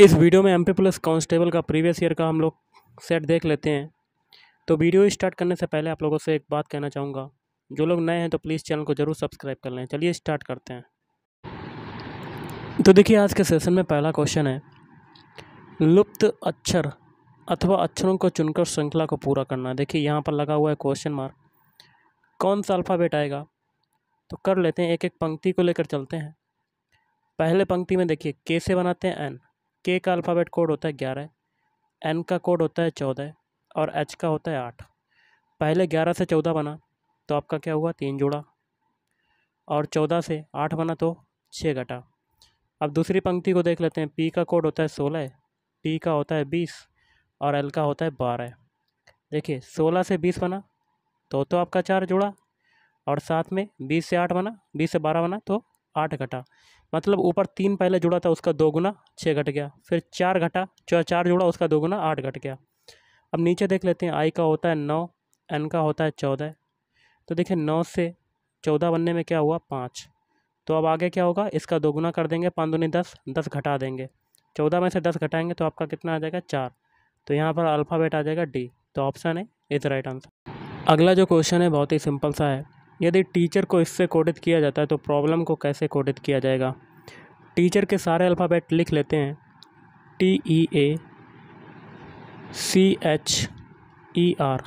इस वीडियो में M P plus constable का प्रीवियस ईयर का हम लोग सेट देख लेते हैं तो वीडियो स्टार्ट करने से पहले आप लोगों से एक बात कहना चाहूँगा जो लोग नए हैं तो प्लीज़ चैनल को ज़रूर सब्सक्राइब कर लें चलिए स्टार्ट करते हैं तो देखिए आज के सेशन में पहला क्वेश्चन है लुप्त अक्षर अथवा अक्षरों को चुनकर श्रृंखला को पूरा करना देखिए यहाँ पर लगा हुआ है क्वेश्चन मार्क कौन सा अल्फ़ाबेट आएगा तो कर लेते हैं एक एक पंक्ति को लेकर चलते हैं पहले पंक्ति में देखिए के से बनाते हैं एन के का अल्फ़ाबेट कोड होता है ग्यारह एन का कोड होता है चौदह और एच का होता है आठ पहले ग्यारह से चौदह बना तो आपका क्या हुआ तीन जुड़ा और चौदह से आठ बना तो छः घटा अब दूसरी पंक्ति को देख लेते हैं पी का कोड होता है सोलह पी का होता है बीस और एल का होता है बारह देखिए सोलह से बीस बना तो तो आपका चार जुड़ा और साथ में बीस से आठ बना बीस से बारह बना तो आठ घटा मतलब ऊपर तीन पहले जुड़ा था उसका दो गुना छः घट गया फिर चार घटा चार जुड़ा उसका दो गुना आठ घट गया अब नीचे देख लेते हैं आई का होता है नौ एन का होता है चौदह तो देखिए नौ से चौदह बनने में क्या हुआ पाँच तो अब आगे क्या होगा इसका दोगुना कर देंगे पाँच दुनी दस दस घटा देंगे चौदह में से दस घटाएंगे तो आपका कितना आ जाएगा चार तो यहाँ पर अल्फ़ाबेट आ जाएगा डी तो ऑप्शन है इज राइट आंसर अगला जो क्वेश्चन है बहुत ही सिंपल सा है यदि टीचर को इससे कोडित किया जाता है तो प्रॉब्लम को कैसे कोडित किया जाएगा टीचर के सारे अल्फ़ाबेट लिख लेते हैं T E A C H E R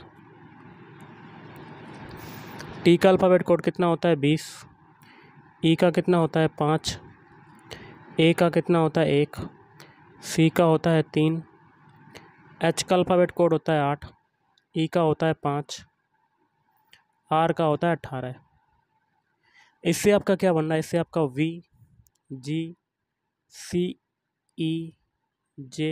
T का अल्फ़ाबेट कोड कितना होता है बीस ई का कितना होता है पाँच ए का कितना होता है एक सी का होता है तीन एच का अल्फ़ाबेट कोड होता है आठ ई का होता है पाँच आर का होता है अट्ठारह इससे आपका क्या बन रहा है इससे आपका वी जी सी ई जे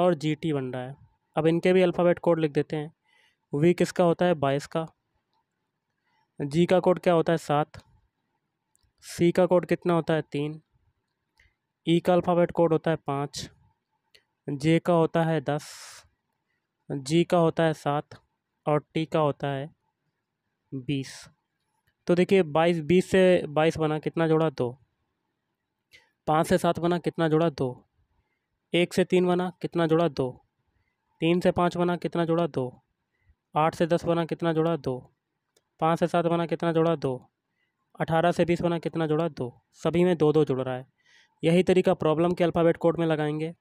और जी टी बन रहा है अब इनके भी अल्फ़ाबेट कोड लिख देते हैं वी किसका होता है बाईस का जी का कोड क्या होता है सात सी का कोड कितना होता है तीन ई e का अल्फ़ाबेट कोड होता है पाँच जे का होता है दस जी का होता है सात और टी का होता है बीस तो देखिए बाईस बीस से बाईस बना कितना जोड़ा दो पाँच से सात बना कितना जोड़ा दो एक से तीन बना कितना जोड़ा दो तीन से पाँच बना कितना जोड़ा दो आठ से दस बना कितना जोड़ा दो पाँच से सात बना कितना जोड़ा दो अठारह से बीस बना कितना जोड़ा दो सभी में दो दो जुड़ रहा है यही तरीका प्रॉब्लम के अल्फ़ाबेट कोड में लगाएंगे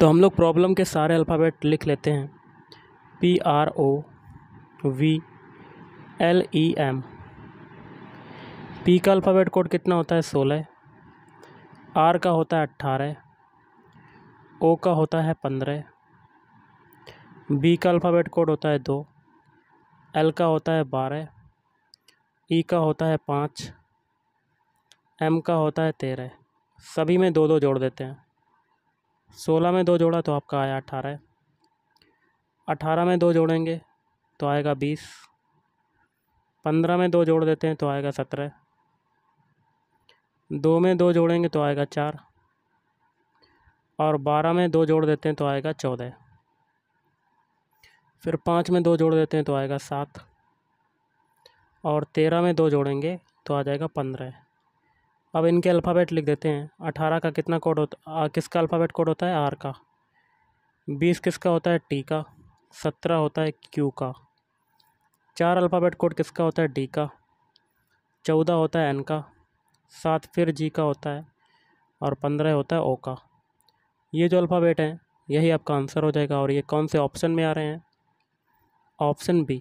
तो हम लोग प्रॉब्लम के सारे अल्फ़ाबेट लिख लेते हैं P R O V L E M P का अल्फ़ाबेट कोड कितना होता है सोलह आर का होता है अट्ठारह ओ का होता है पंद्रह बी का अल्फ़ाबेट कोड होता है दो एल का होता है बारह ई e का होता है पाँच एम का होता है तेरह सभी में दो दो जोड़ देते हैं सोलह में दो जोड़ा तो आपका आया अठारह अठारह में दो जोड़ेंगे तो आएगा बीस पंद्रह में दो जोड़ देते हैं तो आएगा सत्रह दो में दो जोड़ेंगे तो आएगा चार और बारह में दो जोड़ देते हैं तो आएगा चौदह फिर पाँच में दो जोड़ देते हैं तो आएगा सात और तेरह में दो जोड़ेंगे तो आ जाएगा पंद्रह अब इनके अल्फ़ाबेट लिख देते हैं अठारह का कितना कोड होता किसका अल्फ़ाबेट कोड होता है आर का बीस किसका होता है टी का सत्रह होता है क्यू का चार अल्फ़ाबेट कोड किसका होता है डी का चौदह होता है एन का सात फिर जी का होता है और पंद्रह होता है ओ का ये जो अल्फ़ाबेट हैं यही आपका आंसर हो जाएगा और ये कौन से ऑप्शन में आ रहे हैं option B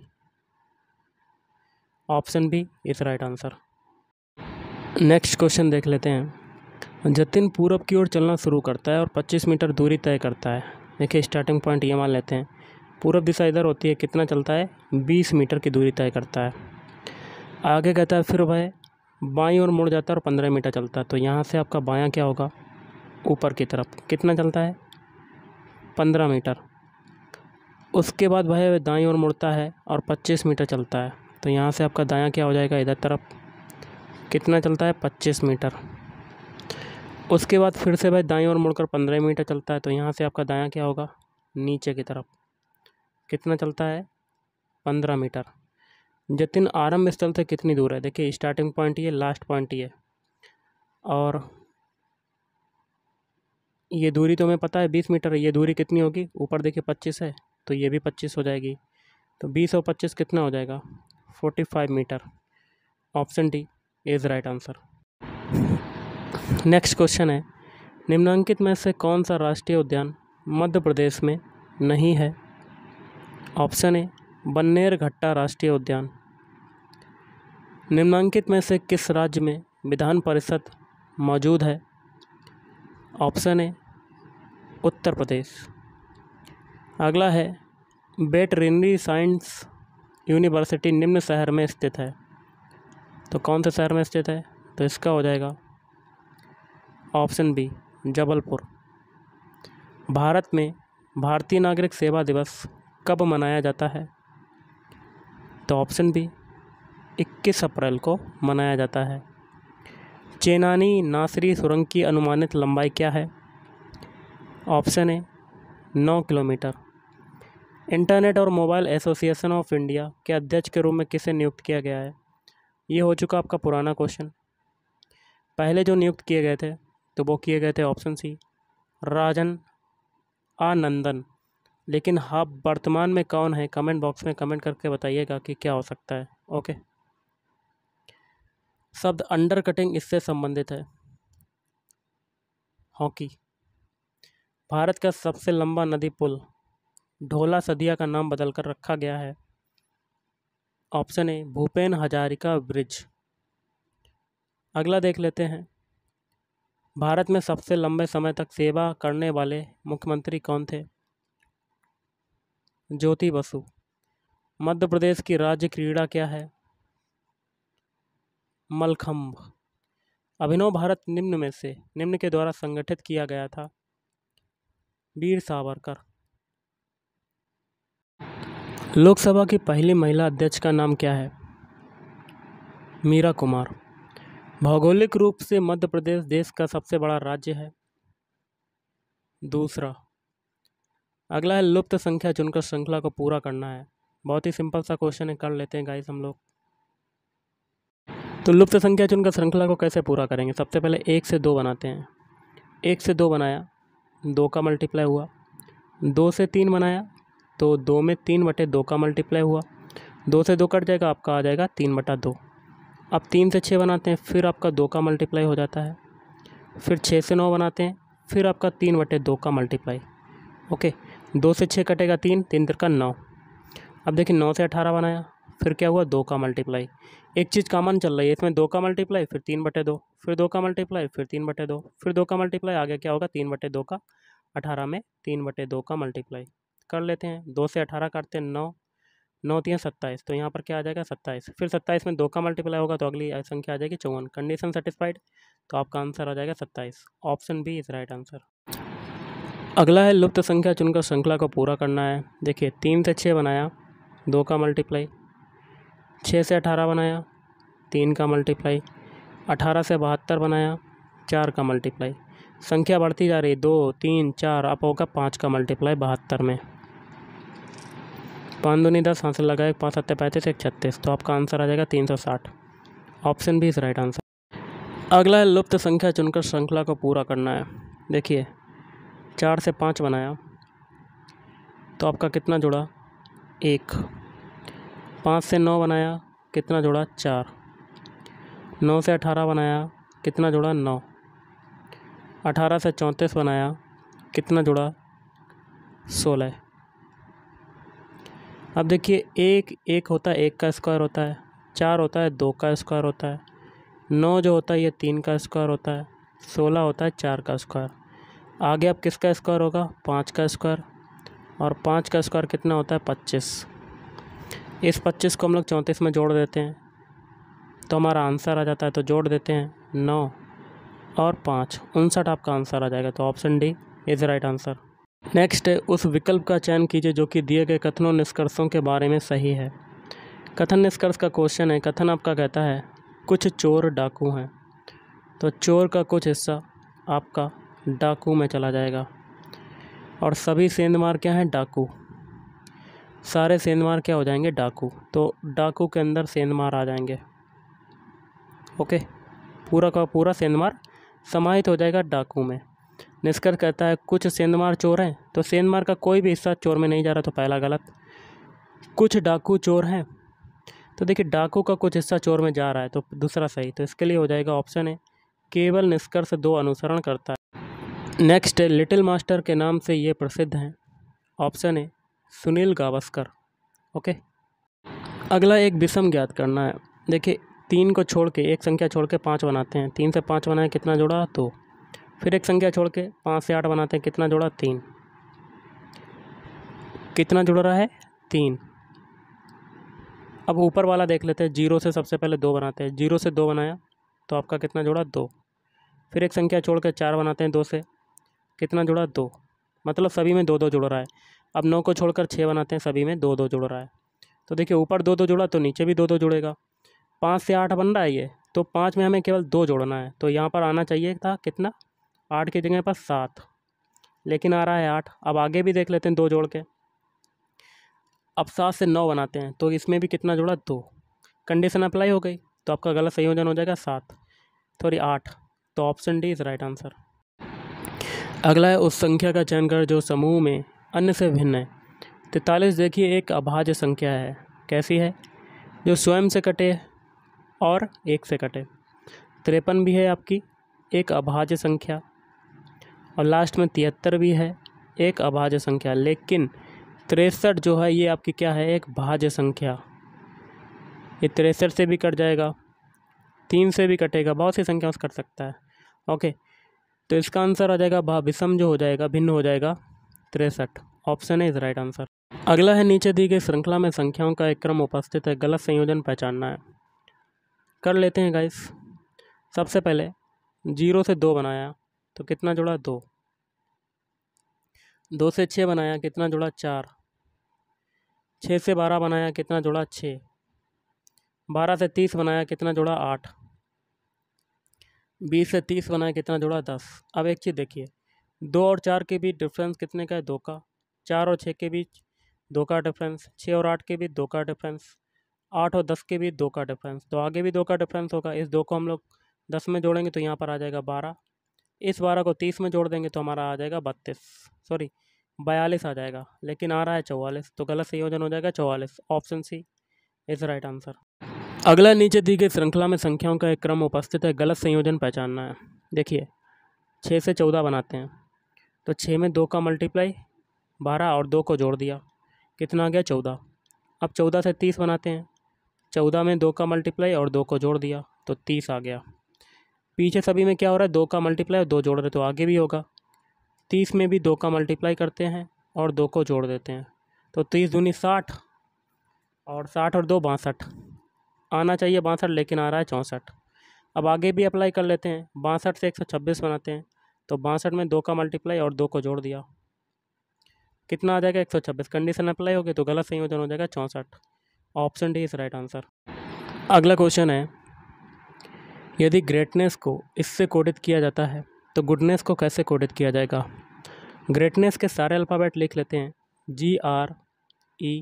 option B is right answer next question देख लेते हैं जतिन पूरब की ओर चलना शुरू करता है और 25 मीटर दूरी तय करता है देखिए स्टार्टिंग पॉइंट ये मान लेते हैं पूर्व दिशा इधर होती है कितना चलता है बीस मीटर की दूरी तय करता है आगे कहता है फिर वह बाई और मुड़ जाता है और पंद्रह मीटर चलता है तो यहाँ से आपका बायाँ क्या होगा ऊपर की तरफ कितना चलता है पंद्रह मीटर उसके बाद वह दाई ओर मुड़ता है और पच्चीस मीटर चलता है तो यहाँ से आपका दायाँ क्या हो जाएगा इधर तरफ कितना चलता है पच्चीस मीटर उसके बाद फिर से वह दाई ओर मुड़कर पंद्रह मीटर चलता है तो यहाँ से आपका दायाँ क्या होगा नीचे की तरफ कितना चलता है पंद्रह मीटर जतिन आरंभ स्थल से कितनी दूर है देखिए स्टार्टिंग पॉइंट ये लास्ट पॉइंट ये और ये दूरी तो हमें पता है बीस मीटर ये दूरी कितनी होगी ऊपर देखिए पच्चीस है तो ये भी पच्चीस हो जाएगी तो बीस और पच्चीस कितना हो जाएगा forty five metre option D is right answer next question है निम्नांकित में से कौन सा राष्ट्रीय उद्यान मध्य प्रदेश में नहीं है ऑप्शन ए बन्नेर घट्टा राष्ट्रीय उद्यान निम्नांकित में से किस राज्य में विधान परिषद मौजूद है ऑप्शन ए उत्तर प्रदेश अगला है वेटरनरी साइंस यूनिवर्सिटी निम्न शहर में स्थित है तो कौन से शहर में स्थित है तो इसका हो जाएगा ऑप्शन बी जबलपुर भारत में भारतीय नागरिक सेवा दिवस कब मनाया जाता है तो ऑप्शन बी 21 अप्रैल को मनाया जाता है चेनानी नासरी सुरंग की अनुमानित लंबाई क्या है ऑप्शन ए नौ किलोमीटर इंटरनेट और मोबाइल एसोसिएशन ऑफ इंडिया के अध्यक्ष के रूप में किसे नियुक्त किया गया है ये हो चुका आपका पुराना क्वेश्चन पहले जो नियुक्त किए गए थे तो वो किए गए थे ऑप्शन सी राजन आनंदन लेकिन आप वर्तमान में कौन है कमेंट बॉक्स में कमेंट करके बताइएगा कि क्या हो सकता है ओके शब्द अंडर कटिंग इससे संबंधित है हॉकी भारत का सबसे लंबा नदी पुल ढोला सदिया का नाम बदलकर रखा गया है option A Bhupen Hazarika bridge अगला देख लेते हैं भारत में सबसे लंबे समय तक सेवा करने वाले मुख्यमंत्री कौन थे ज्योति बसु मध्य प्रदेश की राज्य क्रीड़ा क्या है मलखम्ब अभिनव भारत निम्न में से निम्न के द्वारा संगठित किया गया था वीर सावरकर लोकसभा की पहली महिला अध्यक्ष का नाम क्या है मीरा कुमार भौगोलिक रूप से मध्य प्रदेश देश का सबसे बड़ा राज्य है दूसरा अगला है लुप्त संख्या चुनकर श्रृंखला को पूरा करना है बहुत ही सिंपल सा क्वेश्चन है कर लेते हैं गाइस हम लोग तो लुप्त संख्या चुनकर श्रृंखला को कैसे पूरा करेंगे सबसे पहले एक से दो बनाते हैं एक से दो बनाया दो का मल्टीप्लाई हुआ दो से तीन बनाया तो दो में तीन बटे दो का मल्टीप्लाई हुआ दो से दो कट जाएगा आपका आ जाएगा तीन बटा दो अब तीन से छः बनाते हैं फिर आपका दो का मल्टीप्लाई हो जाता है फिर छः से नौ बनाते हैं फिर आपका तीन बटे दो का मल्टीप्लाई ओके दो से छः कटेगा तीन तीन तिरका नौ अब देखिए नौ से अठारह बनाया फिर क्या हुआ दो का मल्टीप्लाई एक चीज़ कामन चल रही है इसमें दो का मल्टीप्लाई फिर तीन बटे दो फिर दो का मल्टीप्लाई फिर तीन बटे दो फिर दो का मल्टीप्लाई आगे क्या होगा तीन बटे दो का अठारह में तीन बटे दो का मल्टीप्लाई कर लेते हैं दो से अठारह काटते हैं नौ नौ तीन सत्ताईस तो यहाँ पर क्या आ जाएगा सत्ताईस फिर सत्ताईस में दो का मल्टीप्लाई होगा तो अगली संख्या आ जाएगी चौवन कंडीशन सेटिस्फाइड तो आपका आंसर आ जाएगा सत्ताईस option B is right answer अगला है लुप्त संख्या चुनकर श्रृंखला को पूरा करना है देखिए तीन से छः बनाया दो का मल्टीप्लाई छः से अठारह बनाया तीन का मल्टीप्लाई अठारह से बहत्तर बनाया चार का मल्टीप्लाई संख्या बढ़ती जा रही दो तीन चार आप होगा पाँच का मल्टीप्लाई बहत्तर में पाँच दूनी दस हाँ से लगाए पाँच सत्तर पैंतीस एक छत्तीस तो आपका आंसर आ जाएगा तीन सौ साठ option B is right answer अगला है लुप्त संख्या चुनकर श्रृंखला को पूरा करना है देखिए चार से पाँच बनाया तो आपका कितना जुड़ा एक पाँच से नौ बनाया कितना जुड़ा चार नौ से अठारह बनाया कितना जुड़ा नौ अठारह से चौंतीस बनाया कितना जुड़ा सोलह अब देखिए एक एक होता है एक का स्क्वायर होता है चार होता है दो का स्क्वायर होता है नौ जो होता है ये तीन का स्क्वायर होता है सोलह होता है चार का स्क्वायर आगे अब किसका स्क्वायर होगा पाँच का स्क्वायर और पाँच का स्क्वायर कितना होता है पच्चीस इस पच्चीस को हम लोग चौंतीस में जोड़ देते हैं तो हमारा आंसर आ जाता है तो जोड़ देते हैं नौ और पाँच उनसठ आपका आंसर आ जाएगा तो option D is right answer next है उस विकल्प का चयन कीजिए जो कि दिए गए कथनों निष्कर्षों के बारे में सही है कथन निष्कर्ष का क्वेश्चन है कथन आपका कहता है कुछ चोर डाकू हैं तो चोर का कुछ हिस्सा आपका डाकू में चला जाएगा और सभी सेंधमार क्या हैं डाकू सारे सेंधमार क्या हो जाएंगे डाकू तो डाकू के अंदर सेंधमार आ जाएंगे ओके पूरा का पूरा सेंधमार समाहित हो जाएगा डाकू में निष्कर्ष कहता है कुछ सेंधमार चोर हैं तो सेंधमार का कोई भी हिस्सा चोर में नहीं जा रहा तो पहला गलत कुछ डाकू चोर हैं तो देखिए डाकू का कुछ हिस्सा चोर में जा रहा है तो दूसरा सही तो इसके लिए हो जाएगा ऑप्शन है केवल निष्कर्ष दो अनुसरण करता है नेक्स्ट है लिटिल मास्टर के नाम से ये प्रसिद्ध हैं ऑप्शन है सुनील गावस्कर ओके अगला एक विषम ज्ञात करना है देखिए तीन को छोड़ के एक संख्या छोड़ के पाँच बनाते हैं तीन से पाँच बनाए कितना जोड़ा दो फिर एक संख्या छोड़ के पाँच से आठ बनाते हैं कितना जोड़ा तीन कितना जुड़ रहा है तीन अब ऊपर वाला देख लेते हैं जीरो से सबसे पहले दो बनाते हैं जीरो से दो बनाया तो आपका कितना जोड़ा दो फिर एक संख्या छोड़ के चार बनाते हैं दो से कितना जुड़ा दो मतलब सभी में दो दो जुड़ रहा है अब नौ को छोड़कर छः बनाते हैं सभी में दो दो जुड़ रहा है तो देखिए ऊपर दो दो जुड़ा तो नीचे भी दो दो जुड़ेगा पाँच से आठ बन रहा है ये तो पाँच में हमें केवल दो जोड़ना है तो यहाँ पर आना चाहिए था कितना आठ की जगह पर सात लेकिन आ रहा है आठ अब आगे भी देख लेते हैं दो जोड़ के अब सात से नौ बनाते हैं तो इसमें भी कितना जुड़ा दो कंडीशन अप्लाई हो गई तो आपका गलत संयोजन हो जाएगा सात थोड़ी आठ तो option D is right answer अगला है उस संख्या का चयन कर जो समूह में अन्य से भिन्न है तैतालीस देखिए एक अभाज्य संख्या है कैसी है जो स्वयं से कटे और एक से कटे तिरपन भी है आपकी एक अभाज्य संख्या और लास्ट में तिहत्तर भी है एक अभाज्य संख्या लेकिन तिरसठ जो है ये आपकी क्या है एक भाज्य संख्या ये तिरसठ से भी कट जाएगा तीन से भी कटेगा बहुत सी संख्या कट सकता है ओके तो इसका आंसर आ जाएगा भाभिसम जो हो जाएगा भिन्न हो जाएगा तिरसठ ऑप्शन है इज राइट आंसर अगला है नीचे दी गई श्रृंखला में संख्याओं का एक क्रम उपस्थित है गलत संयोजन पहचानना है कर लेते हैं गाइस सबसे पहले जीरो से दो बनाया तो कितना जुड़ा दो दो से छः बनाया कितना जुड़ा चार छः से बारह बनाया कितना जुड़ा छः बारह से तीस बनाया कितना जुड़ा आठ बीस से तीस बनाए कितना जुड़ा दस अब एक चीज़ देखिए दो और चार के बीच डिफरेंस कितने का है दो का चार और छः के बीच दो का डिफरेंस छः और आठ के बीच दो का डिफरेंस आठ और दस के बीच दो का डिफरेंस तो आगे भी दो का डिफरेंस होगा इस दो को हम लोग दस में जोड़ेंगे तो यहाँ पर आ जाएगा बारह इस बारह को तीस में जोड़ देंगे तो हमारा आ जाएगा बत्तीस सॉरी बयालीस आ जाएगा लेकिन आ रहा है चौवालीस तो गलत संयोजन हो जाएगा चौवालीस option C is right answer अगला नीचे दी गई श्रृंखला में संख्याओं का एक क्रम उपस्थित है गलत संयोजन पहचानना है देखिए छः से चौदह बनाते हैं तो छः में दो का मल्टीप्लाई बारह और दो को जोड़ दिया कितना आ गया चौदह अब चौदह से तीस बनाते हैं चौदह में दो का मल्टीप्लाई और दो को जोड़ दिया तो तीस आ गया पीछे सभी में क्या हो रहा है दो का मल्टीप्लाई और दो जोड़ रहे तो आगे भी होगा तीस में भी दो का मल्टीप्लाई करते हैं और दो को जोड़ देते हैं तो तीस दूनी साठ और साठ और दो बासठ आना चाहिए बासठ लेकिन आ रहा है चौंसठ अब आगे भी अप्लाई कर लेते हैं बासठ से एक सौ छब्बीस बनाते हैं तो बासठ में दो का मल्टीप्लाई और दो को जोड़ दिया कितना आ जाएगा एक सौ छब्बीस कंडीशन अप्लाई होगी तो गलत संयोजन हो जाएगा चौंसठ option D is right answer अगला क्वेश्चन है यदि ग्रेटनेस को इससे कोडित किया जाता है तो गुडनेस को कैसे कोडित किया जाएगा ग्रेटनेस के सारे अल्फ़ाबेट लिख लेते हैं G R E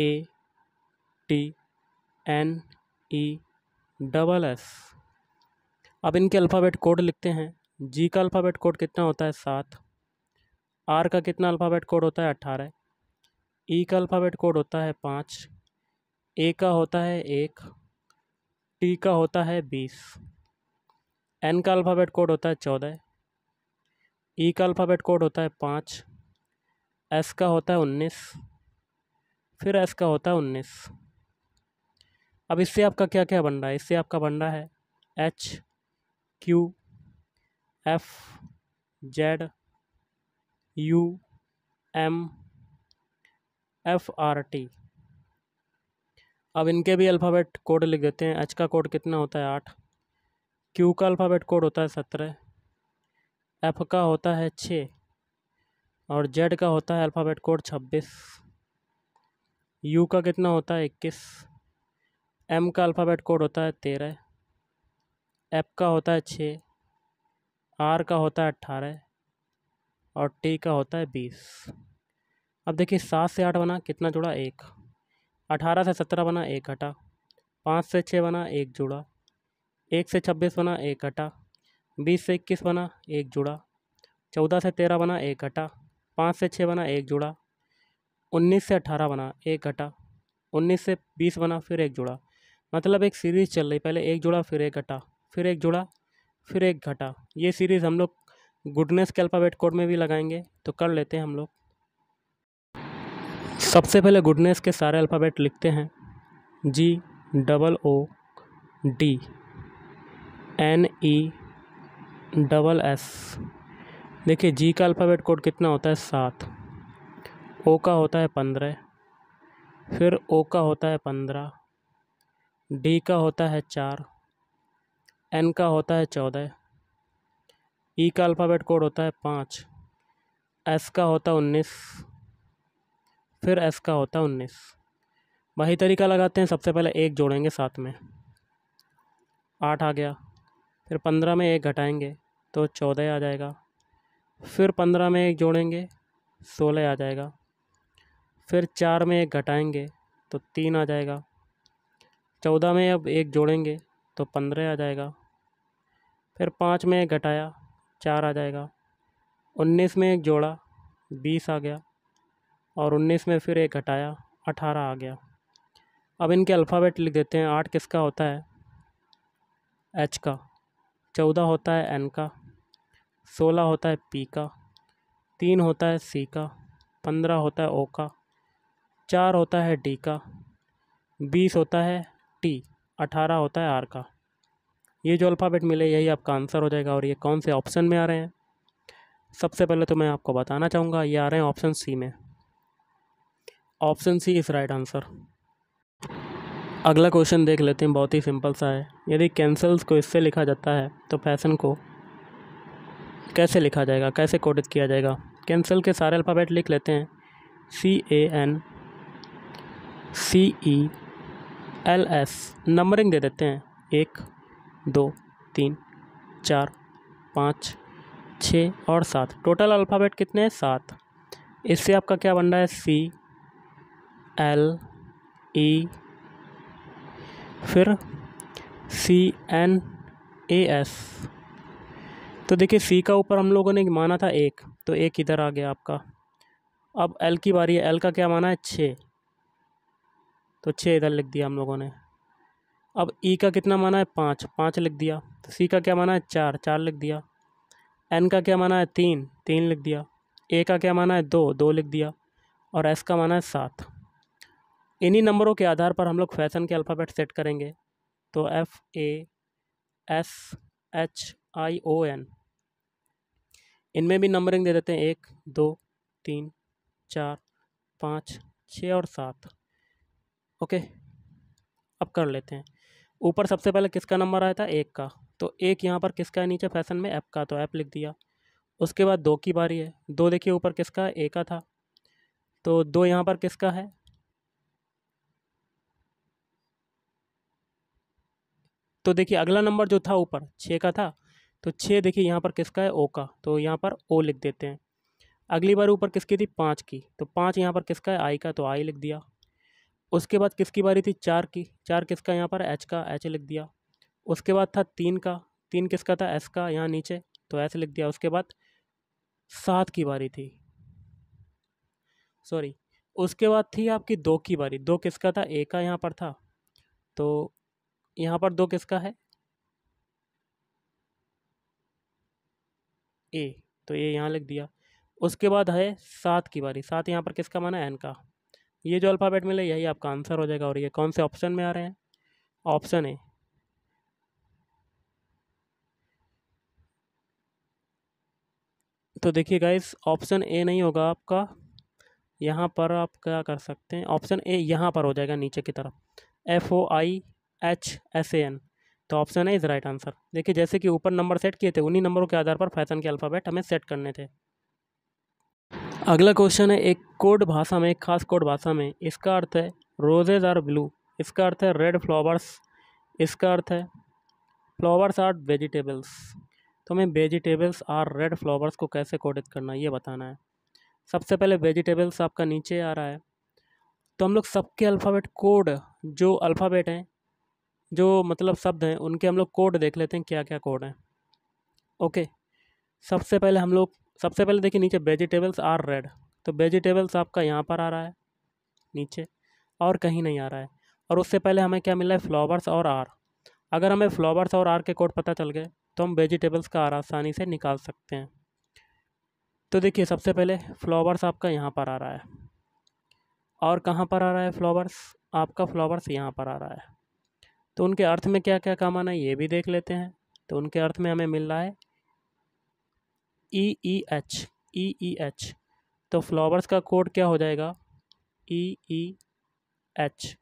A T N E double S अब इनके अल्फ़ाबेट कोड लिखते हैं जी का अल्फ़ाबेट कोड कितना होता है सात आर का कितना अल्फ़ाबेट कोड होता है अट्ठारह ई का अल्फ़ाबेट कोड होता है पाँच ए का होता है एक टी का होता है बीस एन का अल्फ़ाबेट कोड होता है चौदह ई का अल्फ़ाबेट कोड होता है पाँच एस का होता है उन्नीस फिर एस का होता है उन्नीस अब इससे आपका क्या क्या बन रहा है इससे आपका बन रहा है H Q F Z U M F R T अब इनके भी अल्फ़ाबेट कोड लिख देते हैं एच का कोड कितना होता है आठ क्यू का अल्फ़ाबेट कोड होता है सत्रह एफ का होता है छः और जेड का होता है अल्फ़ाबेट कोड छब्बीस यू का कितना होता है इक्कीस एम का अल्फ़ाबेट कोड होता है तेरह एफ का होता है छः आर का होता है अट्ठारह और टी का होता है बीस अब देखिए सात से आठ बना कितना जुड़ा एक अठारह से सत्रह बना एक हटा पाँच से छः बना एक जुड़ा एक से छब्बीस बना एक हटा बीस से इक्कीस बना एक जुड़ा चौदह से तेरह बना एक हटा पाँच से छः बना एक जुड़ा उन्नीस से अट्ठारह बना एक हटा उन्नीस से बीस बना फिर एक जुड़ा मतलब एक सीरीज़ चल रही पहले एक जोड़ा फिर एक घटा फिर एक जोड़ा फिर एक घटा ये सीरीज़ हम लोग गुडनेस के अल्फ़ाबेट कोड में भी लगाएंगे तो कर लेते हैं हम लोग सबसे पहले गुडनेस के सारे अल्फ़ाबेट लिखते हैं G double O D N E double S देखिए जी का अल्फ़ाबेट कोड कितना होता है सात ओ का होता है पंद्रह फिर ओ का होता है पंद्रह डी का होता है चार एन का होता है चौदह ई का अल्फ़ाबेट कोड होता है पाँच एस का होता है उन्नीस फिर एस का होता है उन्नीस वही तरीका लगाते हैं सबसे पहले एक जोड़ेंगे साथ में आठ आ गया फिर पंद्रह में एक घटाएंगे तो चौदह आ जाएगा फिर पंद्रह में एक जोड़ेंगे सोलह आ जाएगा फिर चार में एक घटाएंगे तो तीन आ जाएगा चौदह में अब एक जोड़ेंगे तो पंद्रह आ जाएगा फिर पाँच में घटाया चार आ जाएगा उन्नीस में एक जोड़ा बीस आ गया और उन्नीस में फिर एक घटाया अठारह आ गया अब इनके अल्फ़ाबेट लिख देते हैं आठ किसका होता है एच का चौदह होता है एन का सोलह होता है पी का तीन होता है सी का पंद्रह होता है ओ का चार होता है डी का बीस होता है फोर्टी अठारह होता है आर का ये जो अल्फ़ाबेट मिले यही आपका आंसर हो जाएगा और ये कौन से ऑप्शन में आ रहे हैं सबसे पहले तो मैं आपको बताना चाहूँगा ये आ रहे हैं ऑप्शन सी में option C is right answer अगला क्वेश्चन देख लेते हैं बहुत ही सिंपल सा है यदि कैंसल्स को इससे लिखा जाता है तो फैशन को कैसे लिखा जाएगा कैसे कोडित किया जाएगा कैंसल के सारे अल्फ़ाबेट लिख लेते हैं C A N C E L S numbering दे देते हैं एक दो तीन चार पाँच छः और सात टोटल अल्फ़ाबेट कितने हैं सात इससे आपका क्या बन रहा है सी एल ई फिर सी एन ए एस तो देखिए सी का ऊपर हम लोगों ने माना था एक तो एक इधर आ गया आपका अब एल की बारी है एल का क्या माना है छः तो छः इधर लिख दिया हम लोगों ने अब ई e का कितना माना है पाँच पाँच लिख दिया तो सी का क्या माना है चार चार लिख दिया एन का क्या माना है तीन तीन लिख दिया ए का क्या माना है दो दो लिख दिया और एस का माना है सात इन्हीं नंबरों के आधार पर हम लोग फैशन के अल्फ़ाबेट सेट करेंगे तो F A S H I O N इनमें भी नंबरिंग दे देते हैं एक दो तीन चार पाँच छः और सात ओके अब कर लेते हैं ऊपर सबसे पहले किसका नंबर आया था एक का तो एक यहाँ पर किसका है नीचे फैशन में ऐप का तो ऐप लिख दिया उसके बाद दो की बारी है दो देखिए ऊपर किसका है ए का था तो दो यहाँ पर किसका है तो देखिए अगला नंबर जो था ऊपर छः का था तो छः देखिए यहाँ पर किसका है ओ का तो यहाँ पर ओ लिख देते हैं अगली बार ऊपर किसकी थी पाँच की तो पाँच यहाँ पर किसका है आई का तो आई लिख दिया उसके बाद किसकी बारी थी चार की चार किसका यहाँ पर एच का एच लिख दिया उसके बाद था तीन का तीन किसका था एस का यहाँ नीचे तो एस लिख दिया उसके बाद सात की बारी थी सॉरी उसके बाद थी आपकी दो की बारी दो किसका था ए का यहाँ पर था तो यहाँ पर दो किसका है ए तो ये यहाँ लिख दिया उसके बाद है सात की बारी सात यहाँ पर किसका माना एन का ये जो अल्फ़ाबेट मिले यही आपका आंसर हो जाएगा और ये कौन से ऑप्शन में आ रहे हैं ऑप्शन ए तो देखिए गाइस ऑप्शन ए नहीं होगा आपका यहाँ पर आप क्या कर सकते हैं ऑप्शन ए यहाँ पर हो जाएगा नीचे की तरफ F O I H S A N तो option A is right answer देखिए जैसे कि ऊपर नंबर सेट किए थे उन्हीं नंबरों के आधार पर फैशन के अल्फ़ाबेट हमें सेट करने थे अगला क्वेश्चन है एक कोड भाषा में एक खास कोड भाषा में इसका अर्थ है रोजेज आर ब्लू इसका अर्थ है रेड फ्लावर्स इसका अर्थ है फ्लावर्स आर वेजिटेबल्स तो हमें वेजिटेबल्स आर रेड फ्लावर्स को कैसे कोडित करना है ये बताना है सबसे पहले वेजिटेबल्स आपका नीचे आ रहा है तो हम लोग सबके अल्फ़ाबेट कोड जो अल्फ़ाबेट हैं जो मतलब शब्द हैं उनके हम लोग कोड देख लेते हैं क्या क्या कोड हैं ओके सबसे पहले हम लोग सबसे पहले देखिए नीचे वेजिटेबल्स आर रेड तो वेजिटेबल्स आपका यहाँ पर आ रहा है नीचे और कहीं नहीं आ रहा है और उससे पहले हमें क्या मिला है फ्लावर्स और आर अगर हमें फ्लावर्स और आर के कोड पता चल गए तो हम वेजिटेबल्स का आर आसानी से निकाल सकते हैं तो देखिए सबसे पहले फ्लावर्स आपका यहाँ पर आ रहा है और कहाँ पर आ रहा है फ्लावर्स आपका फ्लावर्स यहाँ पर आ रहा है तो उनके अर्थ में क्या क्या काम आना है ये भी देख लेते हैं तो उनके अर्थ में हमें मिल रहा है E E H E E H तो फ्लावर्स का कोड क्या हो जाएगा ई ई एच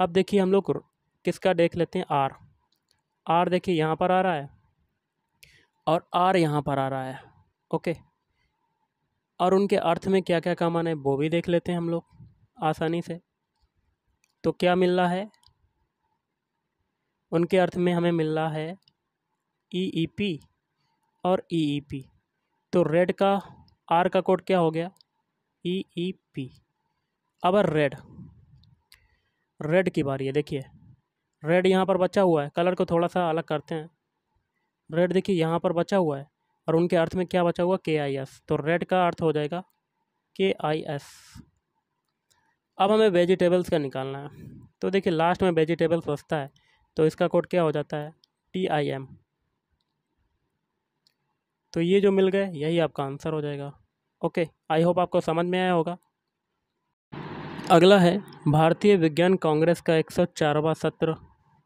अब देखिए हम लोग किसका देख लेते हैं आर आर देखिए यहाँ पर आ रहा है और आर यहाँ पर आ रहा है ओके और उनके अर्थ में क्या क्या काम है वो भी देख लेते हैं हम लोग आसानी से तो क्या मिल रहा है उनके अर्थ में हमें मिल रहा है ई ई पी और ई ई पी तो रेड का आर का कोड क्या हो गया ई ई पी अब रेड रेड की बारी है देखिए रेड यहाँ पर बचा हुआ है कलर को थोड़ा सा अलग करते हैं रेड देखिए यहाँ पर बचा हुआ है और उनके अर्थ में क्या बचा हुआ के आई एस तो रेड का अर्थ हो जाएगा के आई एस अब हमें वेजिटेबल्स का निकालना है तो देखिए लास्ट में वेजिटेबल्स बचता है तो इसका कोड क्या हो जाता है टी आई एम तो ये जो मिल गए यही आपका आंसर हो जाएगा ओके आई होप आपको समझ में आया होगा अगला है भारतीय विज्ञान कांग्रेस का एक सौ चारवा सत्र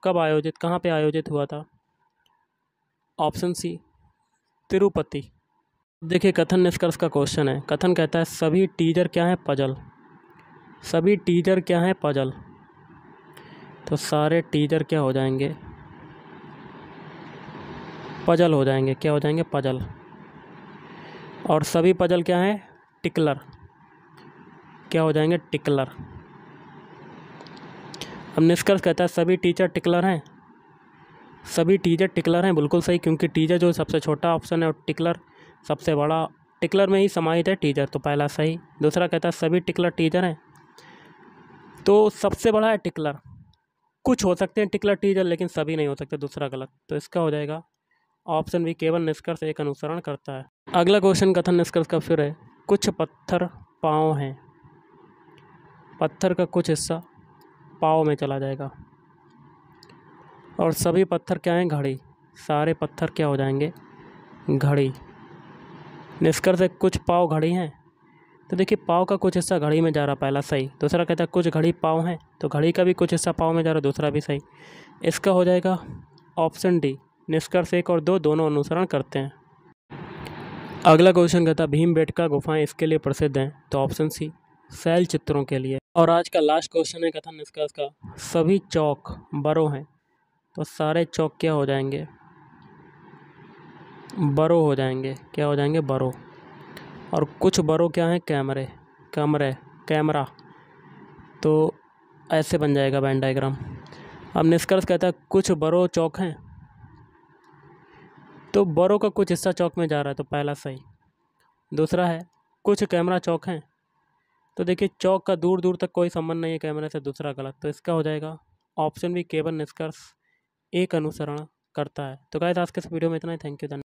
कब आयोजित कहाँ पे आयोजित हुआ था ऑप्शन सी तिरुपति देखिए कथन निष्कर्ष का क्वेश्चन है कथन कहता है सभी टीजर क्या है पजल सभी टीजर क्या हैं पजल तो सारे टीजर क्या हो जाएंगे पजल हो जाएंगे क्या हो जाएंगे पजल और सभी पजल क्या हैं टिकलर क्या हो जाएंगे टिकलर अब निष्कर्ष कहता है सभी टीचर टिकलर हैं सभी टीचर टिकलर हैं बिल्कुल सही क्योंकि टीचर जो सबसे छोटा ऑप्शन है और टिकलर सबसे बड़ा टिकलर में ही समाहित है टीचर तो पहला सही दूसरा कहता है सभी टिकलर टीचर हैं तो सबसे बड़ा है टिकलर कुछ हो सकते हैं टिकलर टीचर लेकिन सभी नहीं हो सकते दूसरा गलत तो इसका हो जाएगा ऑप्शन भी केवल निष्कर्ष एक अनुसरण करता है अगला क्वेश्चन कथन निष्कर्ष का फिर है कुछ पत्थर पाँव हैं पत्थर का कुछ हिस्सा पाँव में चला जाएगा और सभी पत्थर क्या हैं घड़ी सारे पत्थर क्या हो जाएंगे घड़ी निष्कर्ष है कुछ पाव घड़ी हैं तो देखिए पाव का कुछ हिस्सा घड़ी में जा रहा पहला सही दूसरा कहता है कुछ घड़ी पाव हैं तो घड़ी का भी कुछ हिस्सा पाव में जा रहा दूसरा भी सही इसका हो जाएगा ऑप्शन डी निष्कर्ष एक और दो दोनों अनुसरण करते हैं अगला क्वेश्चन कहता भीम बेटका गुफाएं इसके लिए प्रसिद्ध हैं तो ऑप्शन सी शैल चित्रों के लिए और आज का लास्ट क्वेश्चन है कथन निष्कर्ष का सभी चौक बरो हैं तो सारे चौक क्या हो जाएंगे बरो हो जाएंगे क्या हो जाएंगे बरो और कुछ बरो क्या हैं कैमरे कमरे कैमरा तो ऐसे बन जाएगा बैंड डायग्राम अब निष्कर्ष कहता है कुछ बरो चौक हैं तो बड़ों का कुछ हिस्सा चौक में जा रहा है तो पहला सही दूसरा है कुछ कैमरा चौक हैं तो देखिए चौक का दूर दूर तक कोई संबंध नहीं है कैमरे से दूसरा गलत तो इसका हो जाएगा ऑप्शन भी केवल निष्कर्ष एक अनुसरण करता है तो गाय आज के इस वीडियो में इतना ही थैंक यू